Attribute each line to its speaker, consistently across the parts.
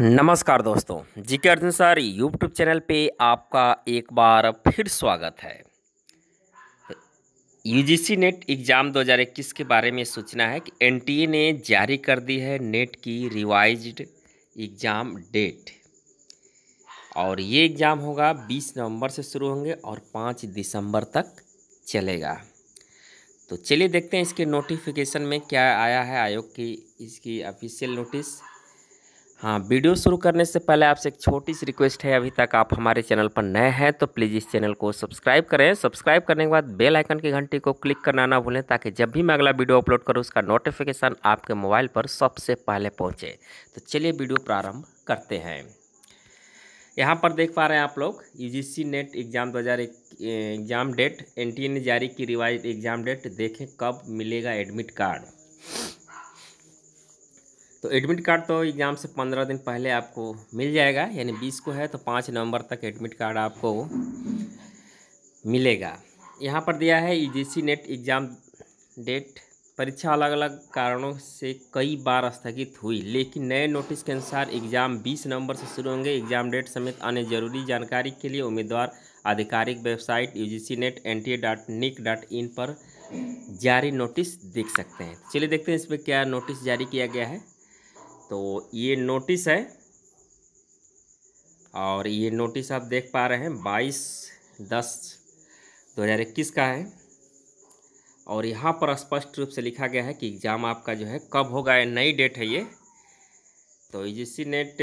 Speaker 1: नमस्कार दोस्तों जी के अर्जुन सर यूट्यूब चैनल पे आपका एक बार फिर स्वागत है यूजीसी नेट एग्ज़ाम 2021 के बारे में सूचना है कि एनटीए ने जारी कर दी है नेट की रिवाइज्ड एग्ज़ाम डेट और ये एग्ज़ाम होगा 20 नवंबर से शुरू होंगे और 5 दिसंबर तक चलेगा तो चलिए देखते हैं इसके नोटिफिकेशन में क्या आया है आयोग की इसकी ऑफिशियल नोटिस हाँ वीडियो शुरू करने से पहले आपसे एक छोटी सी रिक्वेस्ट है अभी तक आप हमारे चैनल पर नए हैं तो प्लीज़ इस चैनल को सब्सक्राइब करें सब्सक्राइब करने के बाद बेल आइकन की घंटी को क्लिक करना ना भूलें ताकि जब भी मैं अगला वीडियो अपलोड करूँ उसका नोटिफिकेशन आपके मोबाइल पर सबसे पहले पहुँचे तो चलिए वीडियो प्रारंभ करते हैं यहाँ पर देख पा रहे हैं आप लोग यू नेट एग्ज़ाम दो एग्ज़ाम डेट एन ने e जारी की रिवाइज एग्ज़ाम डेट देखें कब मिलेगा एडमिट कार्ड तो एडमिट कार्ड तो एग्ज़ाम से पंद्रह दिन पहले आपको मिल जाएगा यानी बीस को है तो पाँच नवंबर तक एडमिट कार्ड आपको मिलेगा यहाँ पर दिया है यूजीसी नेट एग्ज़ाम डेट परीक्षा अलग अलग कारणों से कई बार स्थगित हुई लेकिन नए नोटिस के अनुसार एग्ज़ाम 20 नवंबर से शुरू होंगे एग्ज़ाम डेट समेत अन्य जरूरी जानकारी के लिए उम्मीदवार आधिकारिक website U G C NET N T A dot nic dot in पर जारी नोटिस देख सकते हैं चलिए देखते हैं इसमें क्या नोटिस जारी किया गया है तो ये नोटिस है और ये नोटिस आप देख पा रहे हैं बाईस दस दो हज़ार इक्कीस का है और यहाँ पर स्पष्ट रूप से लिखा गया है कि एग्ज़ाम आपका जो है कब होगा नई डेट है ये तो जी नेट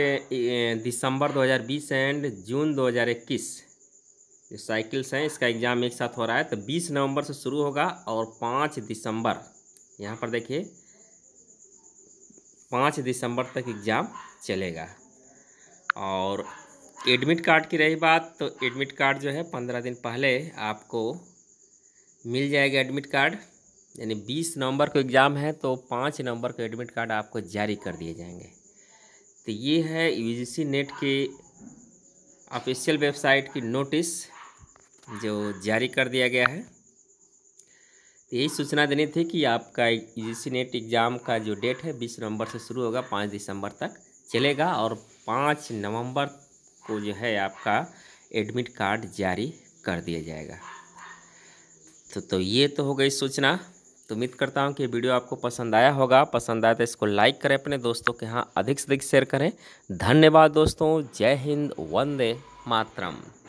Speaker 1: दिसंबर 2020 एंड जून 2021 जो साइकिल्स हैं इसका एग्ज़ाम एक साथ हो रहा है तो 20 नवंबर से शुरू होगा और 5 दिसंबर यहाँ पर देखिए पाँच दिसंबर तक एग्ज़ाम चलेगा और एडमिट कार्ड की रही बात तो एडमिट कार्ड जो है पंद्रह दिन पहले आपको मिल जाएगा एडमिट कार्ड यानी बीस नवंबर को एग्ज़ाम है तो पाँच नवंबर को एडमिट कार्ड आपको जारी कर दिए जाएंगे तो ये है यूजीसी नेट की ऑफिशियल वेबसाइट की नोटिस जो जारी कर दिया गया है तो यही सूचना देनी थी कि आपका जी नेट एग्ज़ाम का जो डेट है बीस नवंबर से शुरू होगा पाँच दिसंबर तक चलेगा और पाँच नवंबर को जो है आपका एडमिट कार्ड जारी कर दिया जाएगा तो तो ये तो हो गई सूचना तो उम्मीद करता हूँ कि वीडियो आपको पसंद आया होगा पसंद आया तो इसको लाइक करें अपने दोस्तों के यहाँ अधिक से अधिक शेयर करें धन्यवाद दोस्तों जय हिंद वंदे मातरम